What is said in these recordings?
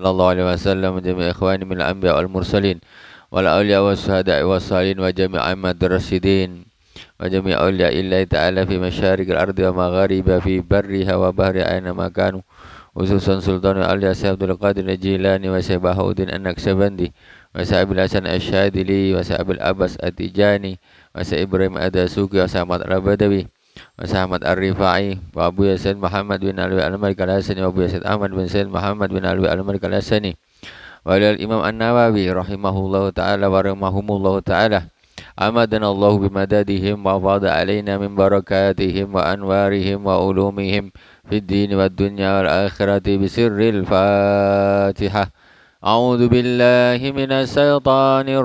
صلى الله عليه وسلم وجميع إخواني من الأنبياء والمرسلين والأولياء والشهداء والصالحين وجميع أئمة الرشيدين وجميع أولياء الله تعالى في مشارق الأرض ومغاربها في برها وبحرها أينما كانوا خصوصا سلطان الأولياء سيد عبد القادر الجيلاني وسيد بهاء النكسبندي وسيد الحسن الشاذلي وسيد أبس التجاني وسيد إبراهيم الدسوقي وسيد بدوي Muhammad Ar-Rifai Abu Yasin Muhammad bin Alwi Al-Malik al Abu Yasin Ahmad bin Sayyid Muhammad bin Alwi Al-Malik Al-Hasani Al Imam An-Nawawi rahimahullahu taala wa rahimahumullahu taala amadana Allah bimadadihim wa fada alaina min barakatihim wa anwarihim wa ulumihim fid din wa dunya wal akhirati bi sirril Fatihah A'udzu billahi minasyaitonir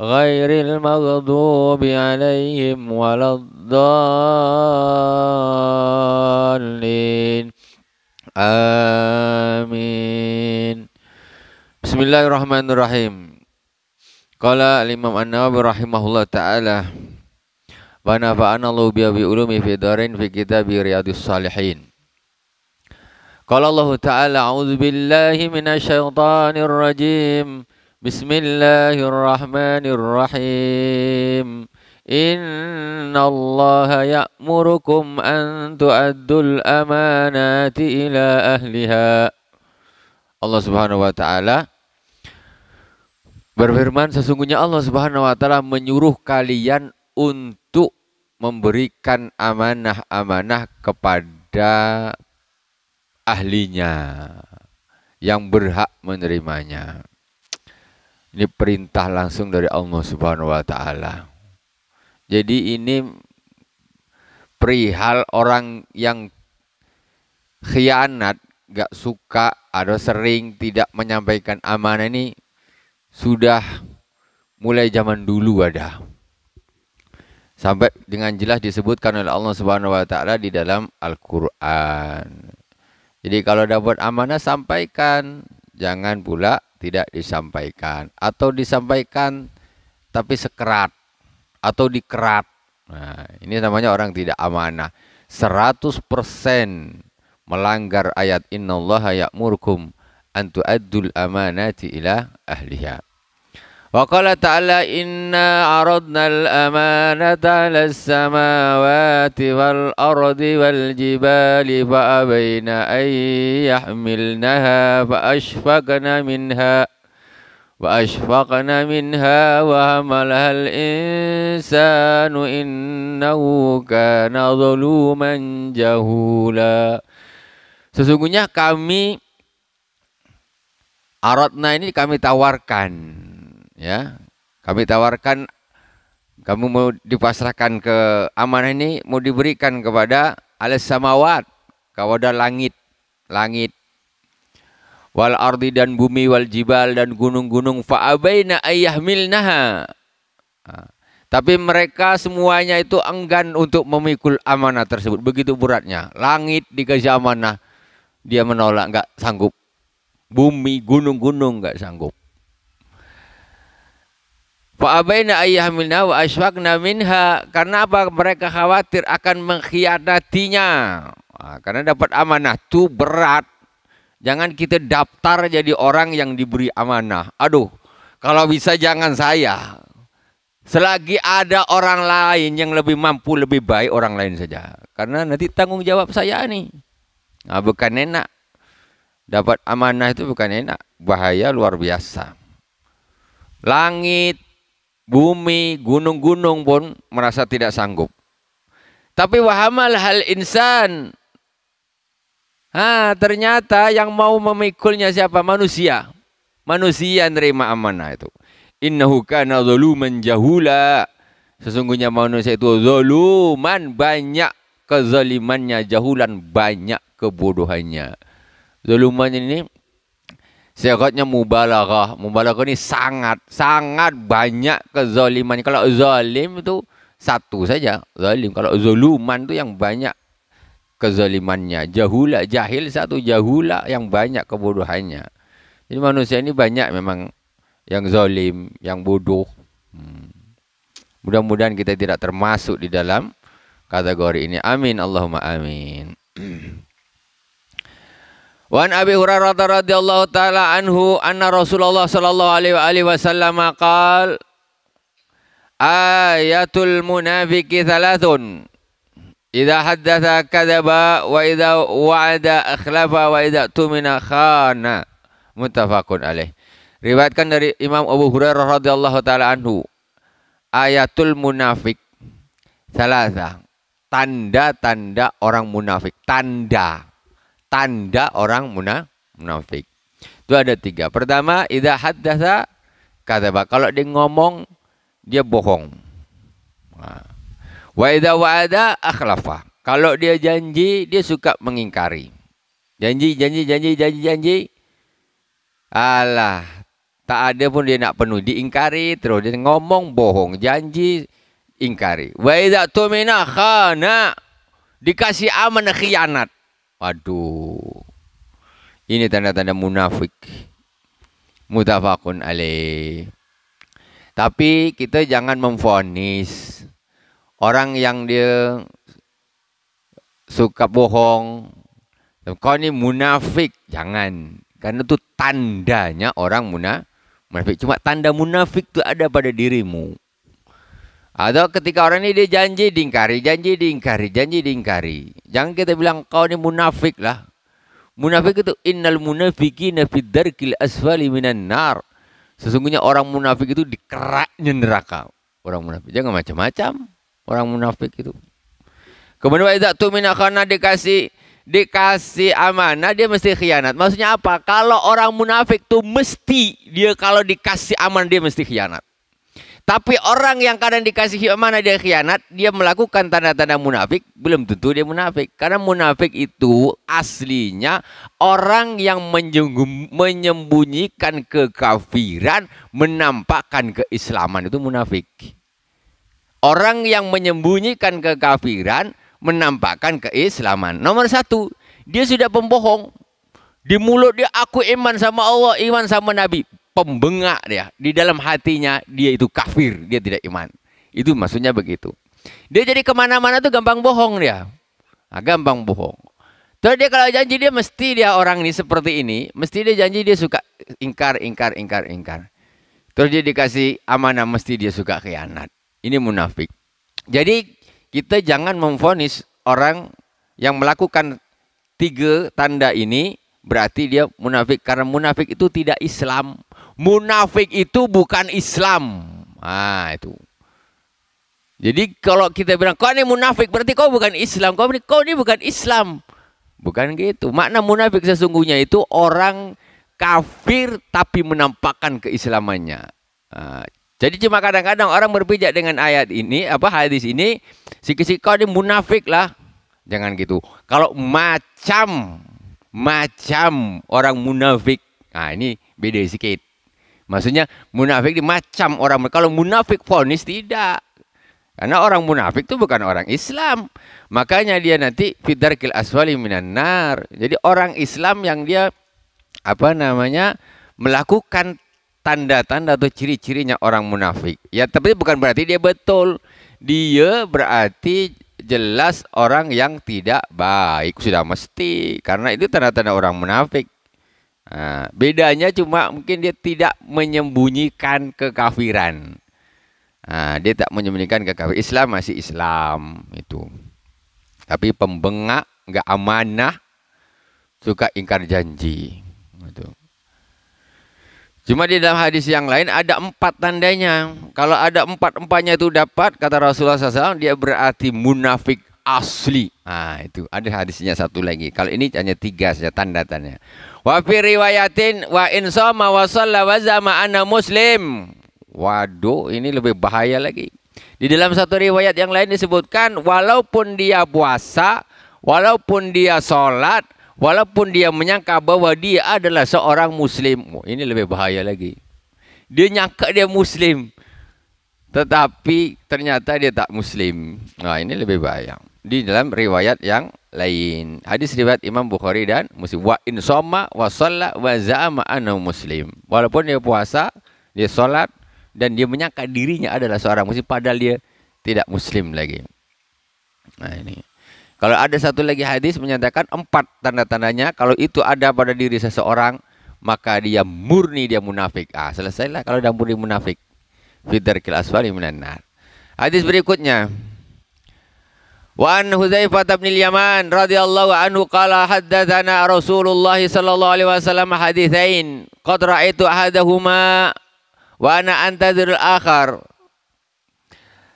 غير المغضوب عليهم ولا الضالين آمين بسم الله الرحمن الرحيم قال الإمام النووي رحمه الله تعالى ونفعنا الله بعلومه في دارين في كتاب رياض الصالحين قال الله تعالى أعوذ بالله من الشيطان الرجيم بسم الله الرحمن الرحيم إن الله يأمركم أن تؤدوا الأمانات إلى أهلها Allah Subhanahu wa taala berfirman sesungguhnya Allah Subhanahu wa taala menyuruh kalian untuk memberikan amanah-amanah kepada ahlinya yang berhak menerimanya. Ini perintah langsung dari Allah Subhanahu wa taala. Jadi ini perihal orang yang khianat, gak suka ada sering tidak menyampaikan amanah ini sudah mulai zaman dulu ada. Sampai dengan jelas disebutkan oleh Allah Subhanahu wa taala di dalam Al-Qur'an. Jadi kalau dapat amanah sampaikan, jangan pula tidak disampaikan atau disampaikan tapi sekerat atau dikerat. Nah, ini namanya orang tidak amanah. 100% melanggar ayat innallaha ya'murukum an tu'addul amanati ila ahliha. وقال تعالى إنا عرضنا الأمانة على السماوات والأرض والجبال فأبين أن يحملنها فأشفقن منها وأشفقن منها وهملها الإنسان إنه كان ظلوما جهولا Sesungguhnya kami Arotna ini kami tawarkan Ya, kami tawarkan kamu mau dipasrahkan ke amanah ini mau diberikan kepada alis samawat kawada langit langit wal ardi dan bumi wal jibal dan gunung-gunung fa'abaina milnaha tapi mereka semuanya itu enggan untuk memikul amanah tersebut begitu beratnya langit dikasih amanah dia menolak enggak sanggup bumi gunung-gunung enggak sanggup Fa abaina wa asfaqna minha karena apa mereka khawatir akan mengkhianatinya. karena dapat amanah itu berat. Jangan kita daftar jadi orang yang diberi amanah. Aduh, kalau bisa jangan saya. Selagi ada orang lain yang lebih mampu, lebih baik orang lain saja. Karena nanti tanggung jawab saya nih. Nah, bukan enak. Dapat amanah itu bukan enak, bahaya luar biasa. Langit bumi, gunung-gunung pun merasa tidak sanggup. Tapi wahamal hal insan. Ah, ternyata yang mau memikulnya siapa? Manusia. Manusia nerima amanah itu. Innahu kana zaluman jahula. Sesungguhnya manusia itu zaluman banyak kezalimannya, jahulan banyak kebodohannya. Zaluman ini Sifatnya mubalaghah. Mubalaghah ini sangat sangat banyak kezaliman. Kalau zalim itu satu saja, zalim. Kalau zuluman itu yang banyak kezalimannya. Jahula, jahil satu jahula yang banyak kebodohannya. Jadi manusia ini banyak memang yang zalim, yang bodoh. Hmm. Mudah-mudahan kita tidak termasuk di dalam kategori ini. Amin Allahumma amin. Wan Abi Hurairah radhiyallahu taala anhu anna Rasulullah sallallahu alaihi wasallam qaal Ayatul munafiqi thalathun Idza haddatha kadzaba wa idza wa'ada akhlafa wa idza tumina khana muttafaqun alaih Riwayatkan dari Imam Abu Hurairah radhiyallahu taala anhu Ayatul munafik Salasa tanda-tanda orang munafik tanda tanda orang munafik. Itu ada tiga. Pertama, idha haddasa kataba. Kalau dia ngomong, dia bohong. Nah. Wa idha wa'ada akhlafa. Kalau dia janji, dia suka mengingkari. Janji, janji, janji, janji, janji. Alah, tak ada pun dia nak penuh. Diingkari terus. Dia ngomong bohong. Janji ingkari. Wa idha tumina khana. Dikasih amanah khianat. Waduh. Ini tanda-tanda munafik. Mutafakun alaih. Tapi kita jangan memfonis orang yang dia suka bohong. Kau ni munafik. Jangan. Karena tu tandanya orang munafik. Cuma tanda munafik tu ada pada dirimu. Atau ketika orang ini dia janji diingkari, janji diingkari, janji diingkari. Jangan kita bilang kau ini munafik lah. Munafik itu innal munafiqina fid darkil asfali minan nar. Sesungguhnya orang munafik itu di keraknya neraka. Orang munafik jangan macam-macam. Orang munafik itu. Kemudian wa tu mina karena dikasih dikasih amanah dia mesti khianat. Maksudnya apa? Kalau orang munafik tuh mesti dia kalau dikasih aman dia mesti khianat. Tapi orang yang kadang dikasih mana dia khianat, dia melakukan tanda-tanda munafik, belum tentu dia munafik. Karena munafik itu aslinya orang yang menyembunyikan kekafiran, menampakkan keislaman itu munafik. Orang yang menyembunyikan kekafiran, menampakkan keislaman. Nomor satu, dia sudah pembohong. Di mulut dia aku iman sama Allah, iman sama Nabi pembengak dia. Di dalam hatinya dia itu kafir, dia tidak iman. Itu maksudnya begitu. Dia jadi kemana-mana tuh gampang bohong dia. Nah, gampang bohong. Terus dia kalau janji dia mesti dia orang ini seperti ini, mesti dia janji dia suka ingkar, ingkar, ingkar, ingkar. Terus dia dikasih amanah mesti dia suka khianat. Ini munafik. Jadi kita jangan memfonis orang yang melakukan tiga tanda ini berarti dia munafik karena munafik itu tidak Islam munafik itu bukan Islam. Ah, itu. Jadi kalau kita bilang kau ini munafik berarti kau bukan Islam. Kau ini kau ini bukan Islam. Bukan gitu. Makna munafik sesungguhnya itu orang kafir tapi menampakkan keislamannya. Ah, jadi cuma kadang-kadang orang berpijak dengan ayat ini, apa hadis ini, sikit-sikit kau ini munafik lah. Jangan gitu. Kalau macam macam orang munafik, nah ini beda sikit. Maksudnya munafik di macam orang kalau munafik fonis tidak. Karena orang munafik itu bukan orang Islam. Makanya dia nanti fidarkil aswali minan nar. Jadi orang Islam yang dia apa namanya melakukan tanda-tanda atau ciri-cirinya orang munafik. Ya tapi bukan berarti dia betul. Dia berarti jelas orang yang tidak baik sudah mesti karena itu tanda-tanda orang munafik. Nah, bedanya cuma mungkin dia tidak menyembunyikan kekafiran. Nah, dia tak menyembunyikan kekafiran. Islam masih Islam itu. Tapi pembengak, enggak amanah, suka ingkar janji. Itu. Cuma di dalam hadis yang lain ada empat tandanya. Kalau ada empat empatnya itu dapat, kata Rasulullah SAW, dia berarti munafik asli. Nah, itu ada hadisnya satu lagi. Kalau ini hanya tiga saja tanda-tandanya. Wa fi riwayatin wa in sama wa shalla wa zama muslim. Waduh, ini lebih bahaya lagi. Di dalam satu riwayat yang lain disebutkan walaupun dia puasa, walaupun dia sholat, walaupun dia menyangka bahwa dia adalah seorang muslim. Oh, ini lebih bahaya lagi. Dia nyangka dia muslim, tetapi ternyata dia tak muslim. Nah, ini lebih bahaya di dalam riwayat yang lain. Hadis riwayat Imam Bukhari dan Muslim. Wa in soma wa sholat wa za'ama anahu muslim. Walaupun dia puasa, dia sholat, dan dia menyangka dirinya adalah seorang muslim padahal dia tidak muslim lagi. Nah ini. Kalau ada satu lagi hadis menyatakan empat tanda-tandanya kalau itu ada pada diri seseorang maka dia murni dia munafik. Ah selesailah kalau dia murni munafik. Fitar kil asfali minan Hadis berikutnya Wa an Hudzaifah bin Yaman radhiyallahu anhu qala haddatsana Rasulullah sallallahu alaihi wasallam haditsain qad ra'aitu ahadahuma wa ana antadhirul akhar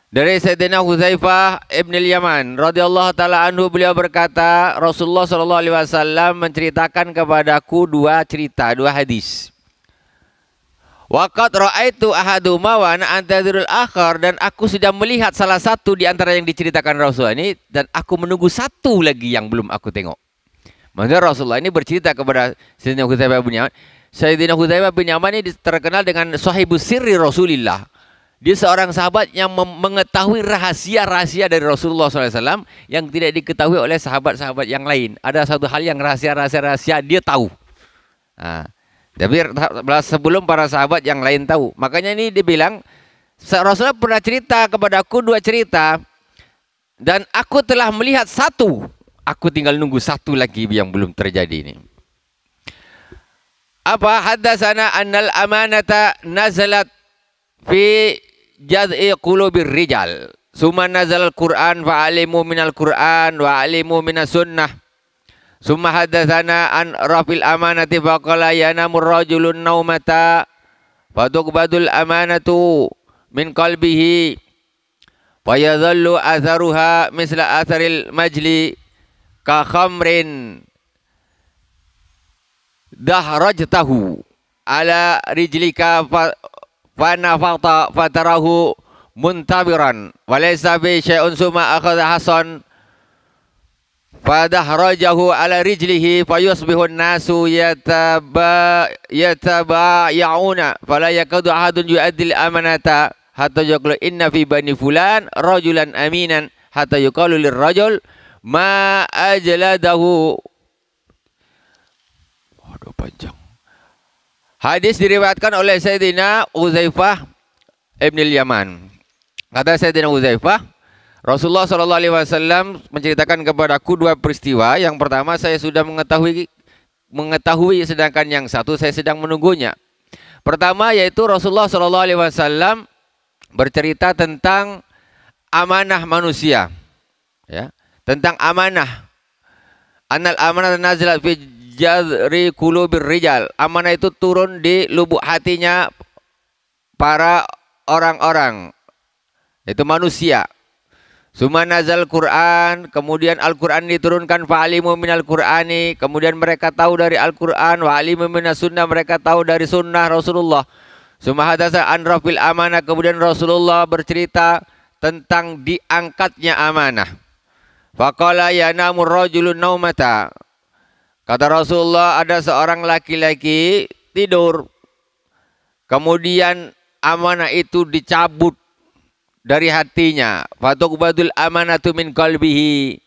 dari Sayyidina Hudzaifah bin Yaman radhiyallahu taala anhu beliau berkata Rasulullah sallallahu alaihi wasallam menceritakan kepadaku dua cerita dua hadis Wakat roa itu wa ana antadhirul akhar dan aku sudah melihat salah satu di antara yang diceritakan Rasulullah ini dan aku menunggu satu lagi yang belum aku tengok. Maksudnya Rasulullah ini bercerita kepada Sayyidina Hudzaifah bin Yaman. Sayyidina Hudzaifah bin Yaman ini terkenal dengan sahibus sirri Rasulillah. Dia seorang sahabat yang mengetahui rahasia-rahasia dari Rasulullah SAW yang tidak diketahui oleh sahabat-sahabat yang lain. Ada satu hal yang rahasia-rahasia rahasia dia tahu. Nah. Ya, Tapi sebelum para sahabat yang lain tahu. Makanya ini dibilang Rasulullah pernah cerita kepada aku dua cerita dan aku telah melihat satu. Aku tinggal nunggu satu lagi yang belum terjadi ini. Apa hadasana annal amanata nazalat fi jaz'i qulubir rijal. Suma nazal Quran fa alimu minal Quran wa alimu minas sunnah. Summa hadatsana an rafil amanati faqala yanamu rajulun naumata fatuqbadul amanatu min qalbihi fayadhallu atharuha misla atharil majli ka khamrin dahrajtahu ala rijlika fanafata fatarahu muntabiran walaysa bi syai'un summa akhadha hasan fadahrajahu ala rijlihi fayusbihun nasu yataba yataba yauna, fala yakadu ahadun yu'addil amanata hatta yaqulu inna fi bani fulan rajulan aminan hatta yuqalu lirrajul ma ajladahu Waduh panjang Hadis diriwayatkan oleh Sayyidina Uzaifah Ibn Yaman Kata Sayyidina Uzaifah Rasulullah Shallallahu Alaihi Wasallam menceritakan kepadaku dua peristiwa. Yang pertama saya sudah mengetahui mengetahui, sedangkan yang satu saya sedang menunggunya. Pertama yaitu Rasulullah Shallallahu Alaihi Wasallam bercerita tentang amanah manusia, ya, tentang amanah. Anal amanah nazilat fi jazri kulubir rijal. Amanah itu turun di lubuk hatinya para orang-orang, itu manusia. Sumanazal Quran, kemudian Al-Quran diturunkan fa'alimu Al Qur'ani, kemudian mereka tahu dari Al-Quran, wa'alimu minas sunnah, mereka tahu dari sunnah Rasulullah. Sumahadasa Anrofil an amanah, kemudian Rasulullah bercerita tentang diangkatnya amanah. ya namu rajulun naumata. Kata Rasulullah ada seorang laki-laki tidur. Kemudian amanah itu dicabut dari hatinya fatukbadul amanatu min qalbihi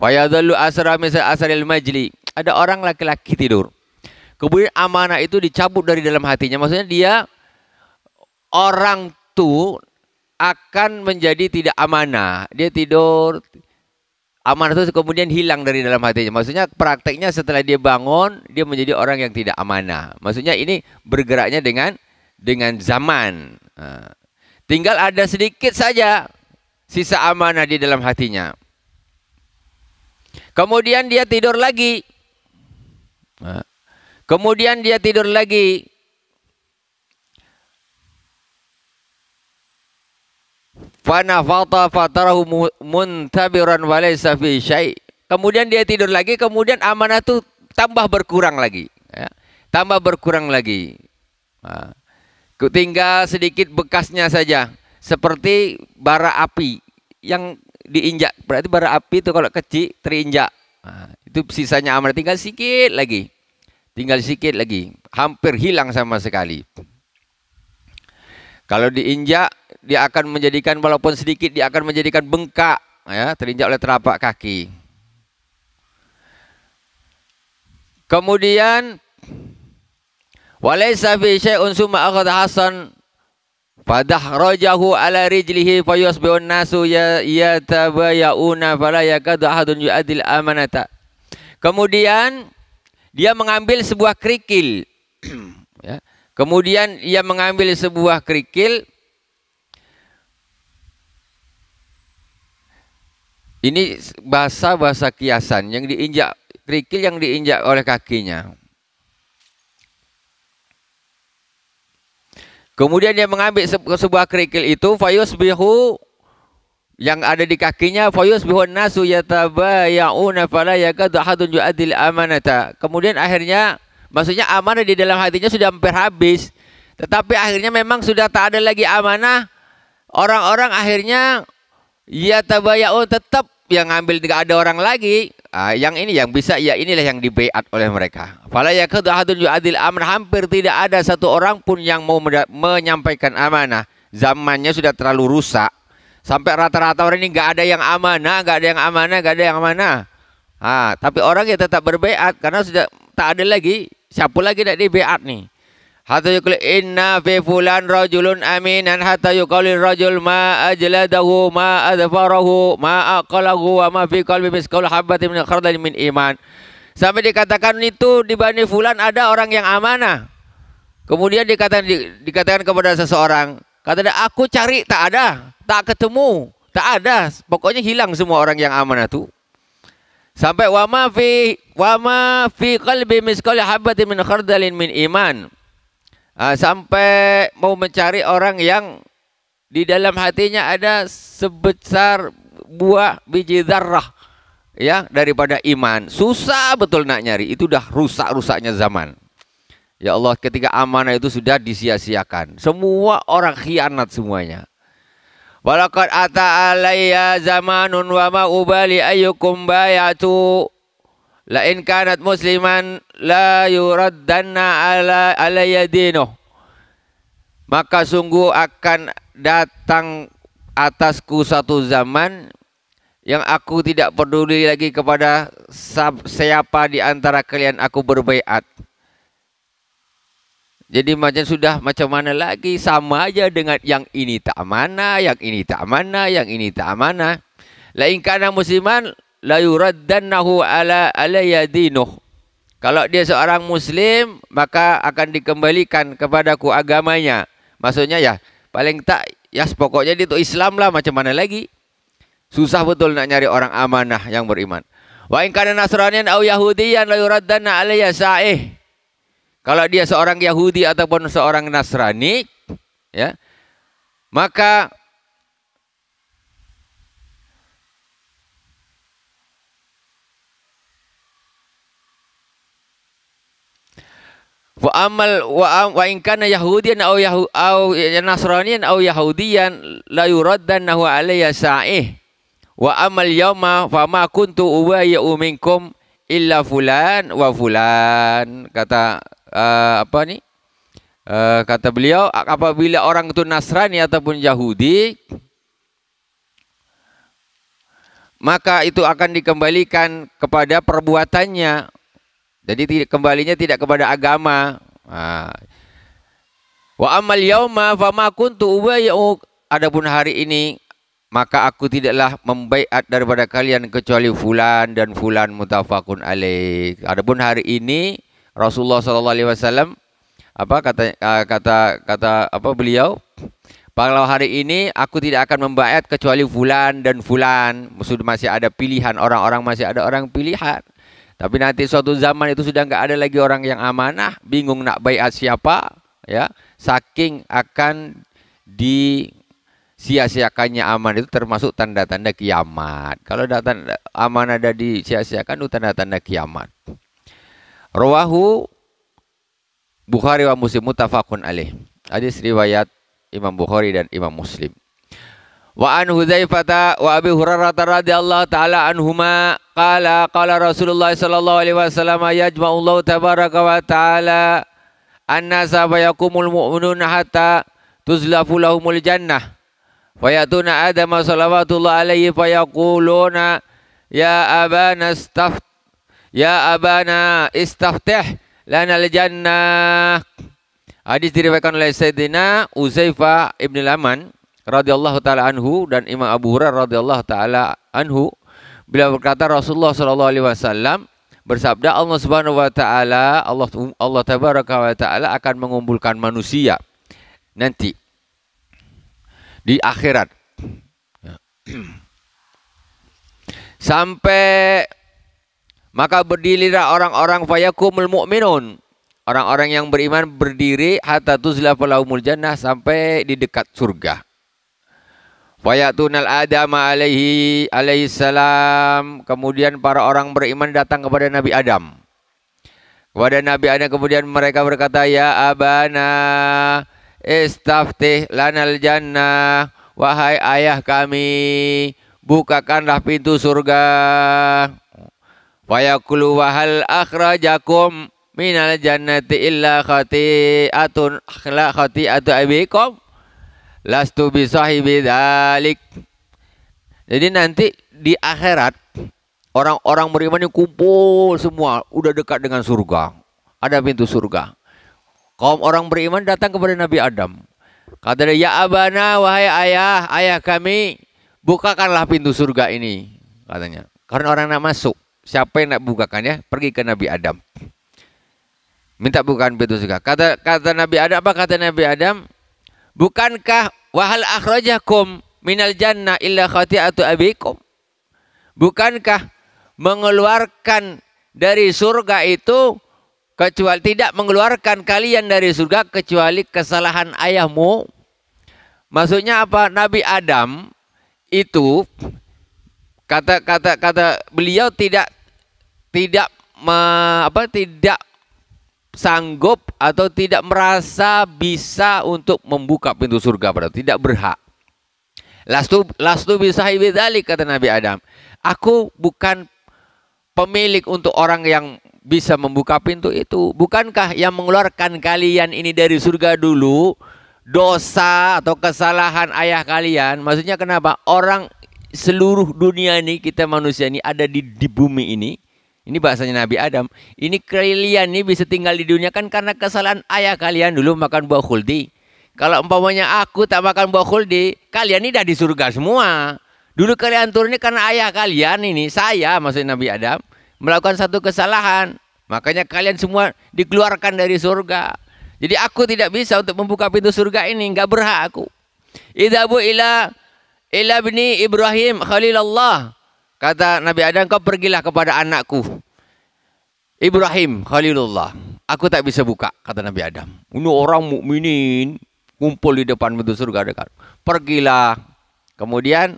fayadhallu asra misal asril majli ada orang laki-laki tidur kemudian amanah itu dicabut dari dalam hatinya maksudnya dia orang tuh akan menjadi tidak amanah dia tidur amanah itu kemudian hilang dari dalam hatinya maksudnya prakteknya setelah dia bangun dia menjadi orang yang tidak amanah maksudnya ini bergeraknya dengan dengan zaman nah. Tinggal ada sedikit saja sisa amanah di dalam hatinya. Kemudian dia tidur lagi. Kemudian dia tidur lagi. Kemudian dia tidur lagi, kemudian amanah itu tambah berkurang lagi. Ya. Tambah berkurang lagi. Nah tinggal sedikit bekasnya saja seperti bara api yang diinjak berarti bara api itu kalau kecil terinjak nah, itu sisanya amal tinggal sedikit lagi tinggal sedikit lagi hampir hilang sama sekali kalau diinjak dia akan menjadikan walaupun sedikit dia akan menjadikan bengkak ya terinjak oleh telapak kaki kemudian Walaysa fi syai'un summa akhadha Hasan Fadah rojahu ala rijlihi fayusbihun nasu ya yatabayauna fala yakadu ahadun yu'adil amanata. Kemudian dia mengambil sebuah kerikil. ya. Kemudian ia mengambil sebuah kerikil. Ini bahasa-bahasa kiasan yang diinjak kerikil yang diinjak oleh kakinya. Kemudian dia mengambil sebuah kerikil itu fayus bihu yang ada di kakinya fayus bihu nasu yatabayauna fala yakadu hadun yu'adil amanata. Kemudian akhirnya maksudnya amanah di dalam hatinya sudah hampir habis. Tetapi akhirnya memang sudah tak ada lagi amanah. Orang-orang akhirnya yatabayaun tetap yang ngambil tidak ada orang lagi, uh, yang ini yang bisa ya inilah yang dibeat oleh mereka. Fala yakadu ahadun yu'adil amr hampir tidak ada satu orang pun yang mau menyampaikan amanah. Zamannya sudah terlalu rusak. Sampai rata-rata orang ini nggak ada yang amanah, nggak ada yang amanah, nggak ada yang amanah. Ah, tapi orang ya tetap berbeat karena sudah tak ada lagi siapa lagi tidak dibeat nih hatta yaqul inna fi fulan rajulun aminan hatta yuqalil rajul ma ajladahu ma adfarahu ma aqalahu wa ma fi qalbi miskal habatin min khardal min iman sampai dikatakan itu di Bani Fulan ada orang yang amanah. Kemudian dikatakan di, dikatakan kepada seseorang, katanya aku cari tak ada, tak ketemu, tak ada. Pokoknya hilang semua orang yang amanah tuh. Sampai Wa ma fi Wa ma fi qalbi misqal habatin min khardalin min iman. Ah, sampai mau mencari orang yang di dalam hatinya ada sebesar buah biji darah ya daripada iman. Susah betul nak nyari. Itu dah rusak-rusaknya zaman. Ya Allah, ketika amanah itu sudah disia-siakan. Semua orang khianat semuanya. Walaqad ata alaiya zamanun wa ubali ayyukum bayatu La in kanat musliman la yuraddanna ala alayya dinuh. Maka sungguh akan datang atasku satu zaman yang aku tidak peduli lagi kepada siapa di antara kalian aku berbaiat. Jadi macam sudah macam mana lagi sama aja dengan yang ini tak mana, yang ini tak mana, yang ini tak mana. La in kana musliman la yuraddannahu ala alayya dinuh. Kalau dia seorang muslim, maka akan dikembalikan kepadaku agamanya. Maksudnya ya, paling tak ya pokoknya dia itu Islam lah macam mana lagi. Susah betul nak nyari orang amanah yang beriman. Wa in kana nasraniyan yahudiyan la yuraddanna alayya sa'ih. Kalau dia seorang Yahudi ataupun seorang Nasrani, ya, maka Wa amal wa am, wa in kana yahudiyan aw yahu aw nasraniyan aw yahudiyan la yuraddannahu alayya sa'ih. Wa amal yawma fa ma kuntu ubayyu minkum illa fulan wa fulan. Kata uh, apa nih? Eh, uh, kata beliau apabila orang itu Nasrani ataupun Yahudi maka itu akan dikembalikan kepada perbuatannya jadi kembalinya tidak kepada agama. Wa amal yauma fama kuntu ubayyuk adapun hari ini maka aku tidaklah membaiat daripada kalian kecuali fulan dan fulan mutafakun alaih. Adapun hari ini Rasulullah sallallahu alaihi wasallam apa kata kata kata apa beliau kalau hari ini aku tidak akan membaiat kecuali fulan dan fulan. Maksud masih ada pilihan orang-orang masih ada orang pilihan. Tapi nanti suatu zaman itu sudah nggak ada lagi orang yang amanah, bingung nak bayar siapa, ya. Saking akan di sia-siakannya aman itu termasuk tanda-tanda kiamat. Kalau datang amanah ada disia-siakan itu tanda-tanda kiamat. Rawahu Bukhari wa Muslim mutafakun alih. Hadis riwayat Imam Bukhari dan Imam Muslim. Wa an Hudzaifah wa Abi Hurairah radhiyallahu taala anhuma qala qala Rasulullah sallallahu alaihi wasallam Allah tabaraka wa taala annasa wa yaqumul mu'minuna hatta tuzlafu lahumul jannah wa yatuna Adam sallallahu alaihi fa yaquluna ya abana istaf ya abana istaftih lana al jannah hadis diriwayatkan oleh Sayyidina Uzaifah ibn Laman radhiyallahu taala anhu dan Imam Abu Hurairah radhiyallahu taala anhu beliau berkata Rasulullah sallallahu alaihi wasallam bersabda Allah Subhanahu wa taala Allah Allah tabaraka wa taala akan mengumpulkan manusia nanti di akhirat sampai maka berdirilah orang-orang fayakumul mu'minun orang-orang yang beriman berdiri hatta tuzla falahumul jannah sampai di dekat surga Wayatunal Adam alaihi alaihi salam. Kemudian para orang beriman datang kepada Nabi Adam. Kepada Nabi Adam kemudian mereka berkata, "Ya abana, istaftih lanal jannah." Wahai ayah kami, bukakanlah pintu surga. Fayaqulu wahal akhrajakum minal jannati illa khati'atun khati'atu abikum Lastu bisahibi dalik. Jadi nanti di akhirat orang-orang beriman yang kumpul semua, udah dekat dengan surga. Ada pintu surga. Kaum orang beriman datang kepada Nabi Adam. Kata dia, "Ya abana, wahai ayah, ayah kami, bukakanlah pintu surga ini." Katanya. Karena orang nak masuk. Siapa yang nak bukakan ya? Pergi ke Nabi Adam. Minta bukan pintu surga. Kata kata Nabi Adam apa kata Nabi Adam? Bukankah wahal akhrajakum minal jannah illa khati'atu abikum? Bukankah mengeluarkan dari surga itu kecuali tidak mengeluarkan kalian dari surga kecuali kesalahan ayahmu? Maksudnya apa? Nabi Adam itu kata kata kata beliau tidak tidak me, apa tidak sanggup atau tidak merasa bisa untuk membuka pintu surga pada tidak berhak. Lastu lastu bisa ibadali kata Nabi Adam. Aku bukan pemilik untuk orang yang bisa membuka pintu itu. Bukankah yang mengeluarkan kalian ini dari surga dulu dosa atau kesalahan ayah kalian? Maksudnya kenapa? Orang seluruh dunia ini kita manusia ini ada di di bumi ini ini bahasanya Nabi Adam. Ini kalian ini bisa tinggal di dunia kan karena kesalahan ayah kalian dulu makan buah khuldi. Kalau umpamanya aku tak makan buah khuldi, kalian ini dah di surga semua. Dulu kalian turun ini karena ayah kalian ini, saya maksudnya Nabi Adam, melakukan satu kesalahan. Makanya kalian semua dikeluarkan dari surga. Jadi aku tidak bisa untuk membuka pintu surga ini, enggak berhak aku. bu ila ila bni Ibrahim khalilullah Kata Nabi Adam, kau pergilah kepada anakku. Ibrahim Khalilullah. Aku tak bisa buka, kata Nabi Adam. Ini orang mukminin kumpul di depan pintu surga dekat. Pergilah. Kemudian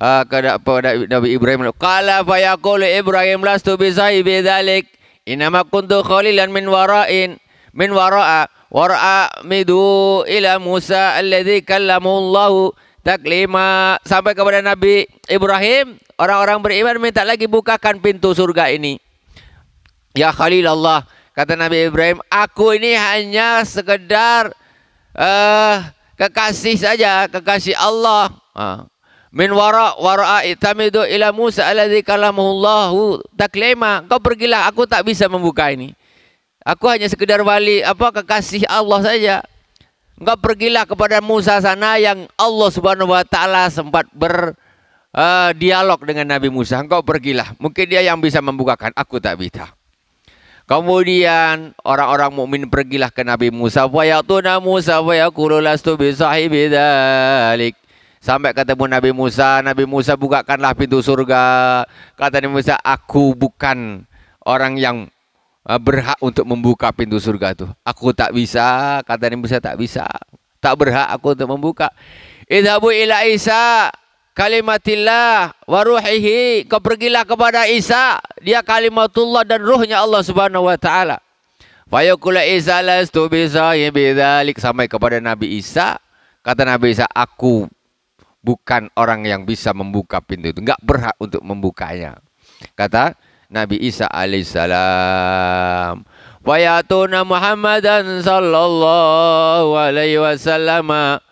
uh, kepada Nabi Ibrahim, "Qala fa yaqulu Ibrahim lastu bi sahibi dzalik, inama kuntu khalilan min wara'in min wara'a wara'a midu ila Musa alladzi kallamahu taklima." Sampai kepada Nabi Ibrahim, Orang-orang beriman minta lagi bukakan pintu surga ini. Ya Allah kata Nabi Ibrahim, aku ini hanya sekedar uh, kekasih saja, kekasih Allah. Uh. Min wara wara'a itamidu ila Musa alladhi kalamahullahu taklima. Kau pergilah, aku tak bisa membuka ini. Aku hanya sekedar wali apa kekasih Allah saja. Engkau pergilah kepada Musa sana yang Allah Subhanahu wa taala sempat ber uh, dialog dengan Nabi Musa, engkau pergilah. Mungkin dia yang bisa membukakan, aku tak bisa. Kemudian orang-orang mukmin pergilah ke Nabi Musa, wa yatuna Musa wa yaqulu lastu bi Sampai ketemu Nabi Musa, Nabi Musa bukakanlah pintu surga. Kata Nabi Musa, aku bukan orang yang eh, berhak untuk membuka pintu surga itu. Aku tak bisa, kata Nabi Musa tak bisa. Tak berhak aku untuk membuka. Idhabu ila Isa, kalimatillah wa ruhihi kau pergilah kepada Isa dia kalimatullah dan ruhnya Allah Subhanahu wa taala fa yaqulu Isa lastu bidzalik sampai kepada Nabi Isa kata Nabi Isa aku bukan orang yang bisa membuka pintu itu enggak berhak untuk membukanya kata Nabi Isa alaihissalam wa yatuna Muhammadan sallallahu alaihi wasallam wa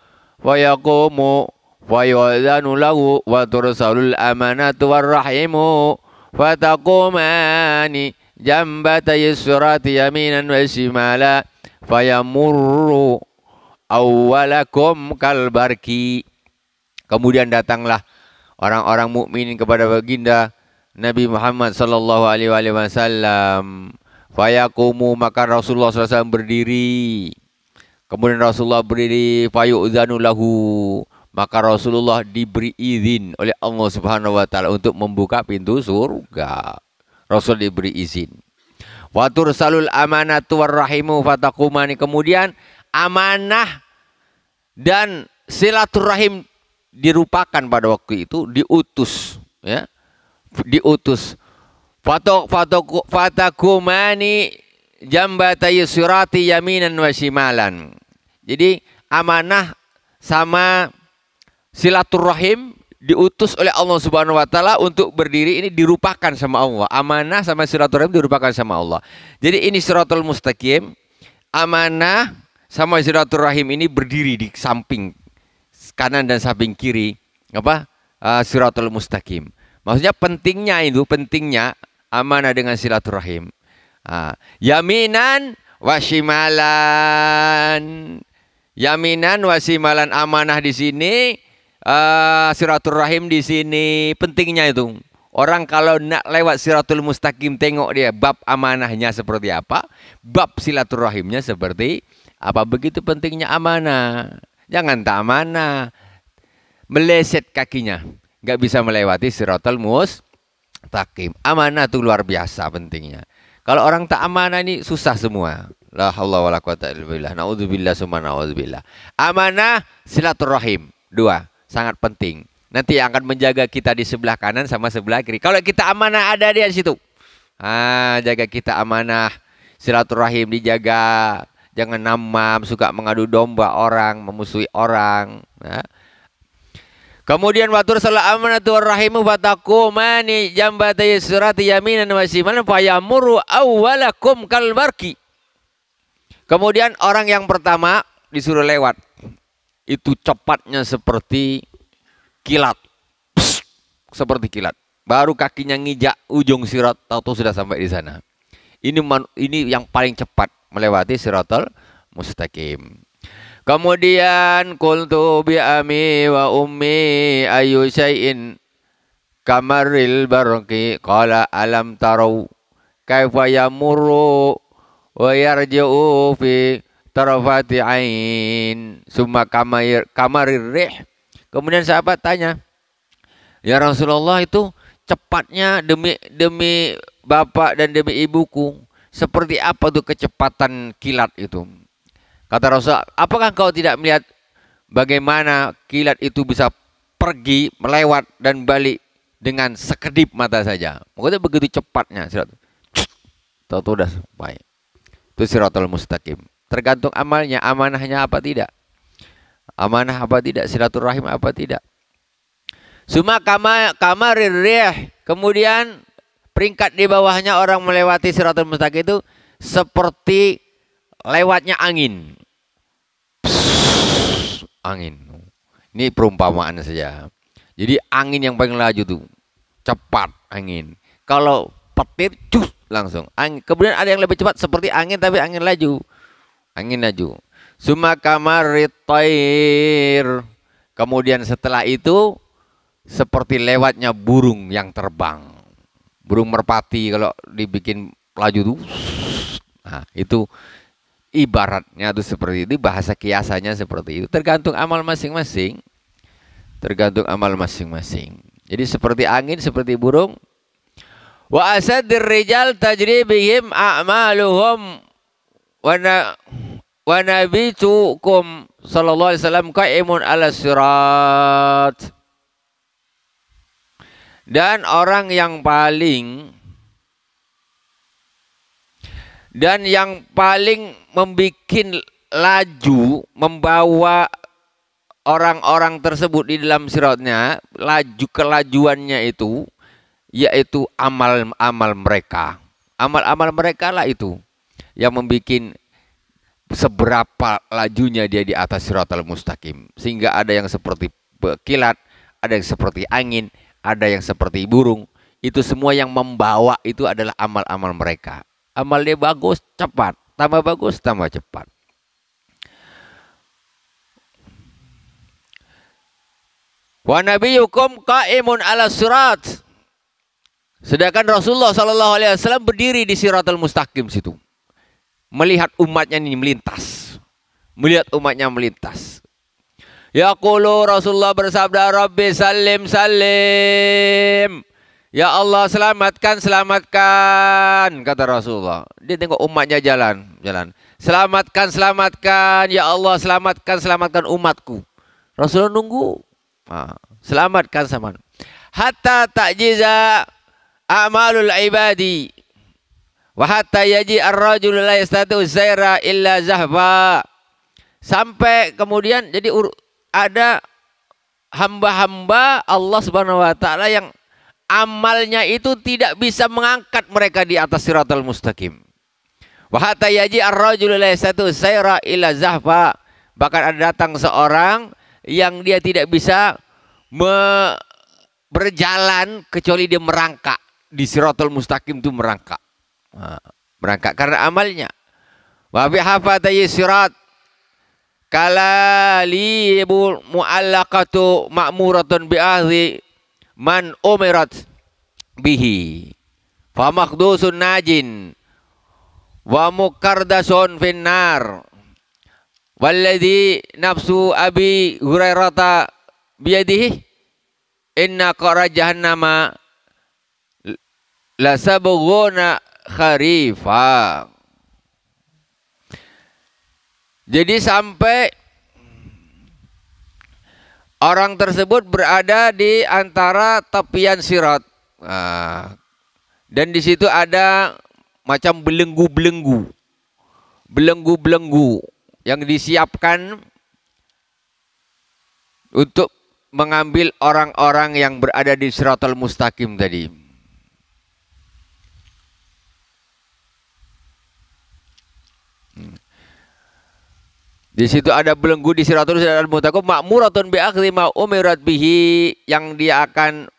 yaqumu wa yu'zanu lahu wa tursalul amanatu warrahimu fataqumani jambatay surati yaminan wa shimala fayamurru awwalakum kalbarki kemudian datanglah orang-orang mukminin kepada baginda Nabi Muhammad sallallahu alaihi wasallam fayakumu maka Rasulullah SAW berdiri kemudian Rasulullah berdiri fayu'zanu lahu maka Rasulullah diberi izin oleh Allah Subhanahu wa taala untuk membuka pintu surga. Rasul diberi izin. Watur salul amanatu warrahimu fatakumani. Kemudian amanah dan silaturahim dirupakan pada waktu itu diutus ya. Diutus. Fatok fatok fatakumani jambatay surati yaminan wasimalan. Jadi amanah sama silaturahim diutus oleh Allah Subhanahu wa taala untuk berdiri ini dirupakan sama Allah. Amanah sama silaturahim dirupakan sama Allah. Jadi ini siratul mustaqim, amanah sama silaturahim ini berdiri di samping kanan dan samping kiri apa? Uh, siratul mustaqim. Maksudnya pentingnya itu pentingnya amanah dengan silaturahim. Uh, yaminan wasimalan. Yaminan wasimalan amanah di sini uh, eh, rahim di sini pentingnya itu. Orang kalau nak lewat siratul mustaqim tengok dia bab amanahnya seperti apa, bab silaturahimnya seperti apa begitu pentingnya amanah. Jangan tak amanah. Meleset kakinya, nggak bisa melewati siratul mustaqim. Amanah itu luar biasa pentingnya. Kalau orang tak amanah ini susah semua. La haula wala quwata illa billah. Nauzubillah summa Amanah silaturahim. Dua sangat penting. Nanti yang akan menjaga kita di sebelah kanan sama sebelah kiri. Kalau kita amanah ada dia di situ. Ah, jaga kita amanah. Silaturahim dijaga. Jangan namam, suka mengadu domba orang, memusuhi orang. Nah. Kemudian watur salah amanatu rahimu fataku mani jambatay surati yaminan wasiman fayamuru awwalakum kalbarki. Kemudian orang yang pertama disuruh lewat itu cepatnya seperti kilat. Psst, seperti kilat. Baru kakinya ngijak ujung sirat tahu sudah sampai di sana. Ini ini yang paling cepat melewati siratal mustaqim. Kemudian kultu bi ami wa ummi ayu syai'in kamaril barqi qala alam tarau kaifa yamurru wa yarji'u fi tarafati ain summa kamair kamarir rih. Kemudian sahabat tanya, "Ya Rasulullah itu cepatnya demi demi bapak dan demi ibuku, seperti apa tuh kecepatan kilat itu?" Kata Rasul, "Apakah kau tidak melihat bagaimana kilat itu bisa pergi, melewat dan balik dengan sekedip mata saja?" Maksudnya begitu cepatnya, sirat. Tahu sudah baik. Itu siratul mustaqim tergantung amalnya amanahnya apa tidak amanah apa tidak silaturahim apa tidak suma kamar kamarir kemudian peringkat di bawahnya orang melewati siratul mustaqim itu seperti lewatnya angin Psss, angin ini perumpamaan saja jadi angin yang paling laju tuh cepat angin kalau petir cus langsung angin. kemudian ada yang lebih cepat seperti angin tapi angin laju angin laju. Suma kamarit tair. Kemudian setelah itu seperti lewatnya burung yang terbang. Burung merpati kalau dibikin laju itu Nah, itu ibaratnya itu seperti itu, bahasa kiasannya seperti itu. Tergantung amal masing-masing. Tergantung amal masing-masing. Jadi seperti angin, seperti burung. Wa asadir rijal tajri bihim a'maluhum wa Wa nabitukum sallallahu alaihi wasallam qaimun ala sirat. Dan orang yang paling dan yang paling membuat laju membawa orang-orang tersebut di dalam siratnya laju kelajuannya itu yaitu amal-amal mereka amal-amal mereka lah itu yang membuat seberapa lajunya dia di atas siratal mustaqim sehingga ada yang seperti kilat ada yang seperti angin ada yang seperti burung itu semua yang membawa itu adalah amal-amal mereka amal dia bagus cepat tambah bagus tambah cepat Wa nabiyukum qaimun ala surat. Sedangkan Rasulullah saw berdiri di siratal mustaqim situ melihat umatnya ini melintas. Melihat umatnya melintas. ya kulu Rasulullah bersabda Rabbi salim salim. Ya Allah selamatkan selamatkan kata Rasulullah. Dia tengok umatnya jalan jalan. Selamatkan selamatkan ya Allah selamatkan selamatkan umatku. Rasulullah nunggu. Nah, selamatkan sama. Hatta takjiza amalul ibadi Wa hatta yaji ar la yastatu zaira illa zahba. Sampai kemudian jadi ada hamba-hamba Allah Subhanahu wa taala yang amalnya itu tidak bisa mengangkat mereka di atas siratal mustaqim. Wa hatta yaji ar la yastatu zaira illa zahba. Bahkan ada datang seorang yang dia tidak bisa me berjalan kecuali dia merangkak di siratal mustaqim itu merangkak Berangkat karena amalnya. Wa bihafatayis sirat kalali muallaqatu ma'muratun bi'ahdi man umirat bihi famakdusun najin wa mukardasun finnar walladhi nafsu abi hurairata biyadihi inna qara jahannama la sabghuna Kharifah. Jadi sampai orang tersebut berada di antara tepian sirat. Ah. dan di situ ada macam belenggu-belenggu. Belenggu-belenggu yang disiapkan untuk mengambil orang-orang yang berada di siratul mustaqim tadi. Di situ ada belenggu di siratul dan mutakum makmuratun bi akhli ma umirat bihi yang dia akan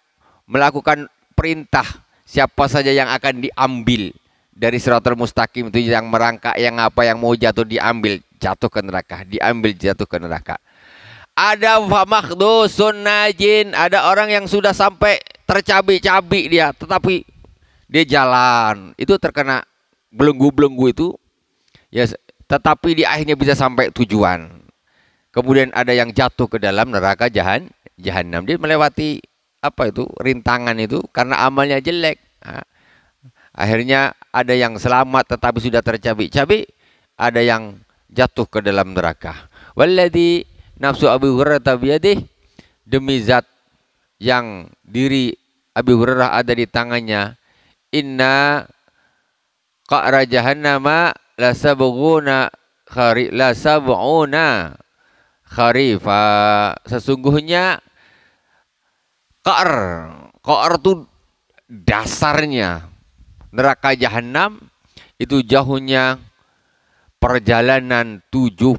melakukan perintah siapa saja yang akan diambil dari siratul mustaqim itu yang merangkak yang apa yang mau jatuh diambil jatuh ke neraka diambil jatuh ke neraka ada dosun najin ada orang yang sudah sampai tercabik-cabik dia tetapi dia jalan itu terkena belenggu-belenggu itu ya tetapi di akhirnya bisa sampai tujuan. Kemudian ada yang jatuh ke dalam neraka jahan jahanam. Dia melewati apa itu rintangan itu karena amalnya jelek. akhirnya ada yang selamat tetapi sudah tercabik-cabik, ada yang jatuh ke dalam neraka. Walladhi nafsu Abu Hurairah biyadih demi zat yang diri Abu Hurairah ada di tangannya inna qa'ra jahannama la sabghuna khari la sab'una kharifa sesungguhnya qa'r qa'r itu dasarnya neraka jahanam itu jauhnya perjalanan 70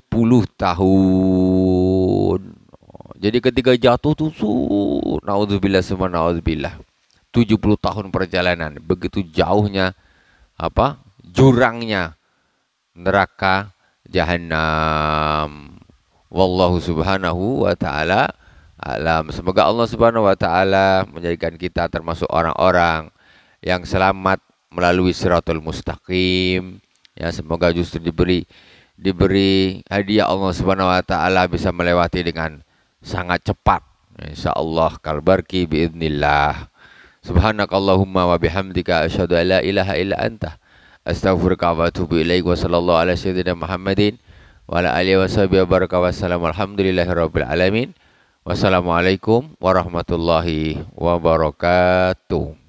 tahun. Jadi ketika jatuh tuh naudzubillah semua naudzubillah. 70 tahun perjalanan, begitu jauhnya apa? jurangnya neraka jahanam. Wallahu subhanahu wa ta'ala alam. Semoga Allah subhanahu wa ta'ala menjadikan kita termasuk orang-orang yang selamat melalui siratul mustaqim. Ya, semoga justru diberi diberi hadiah Allah subhanahu wa ta'ala bisa melewati dengan sangat cepat. InsyaAllah kalbarki biiznillah. Subhanakallahumma wa bihamdika asyhadu an ilaha illa anta Astaghfirullah wa atubu ilaik wa sallallahu ala sayyidina Muhammadin wa ala alihi wa sahbihi wa baraka wa alhamdulillahi rabbil alamin. Wassalamualaikum warahmatullahi wabarakatuh.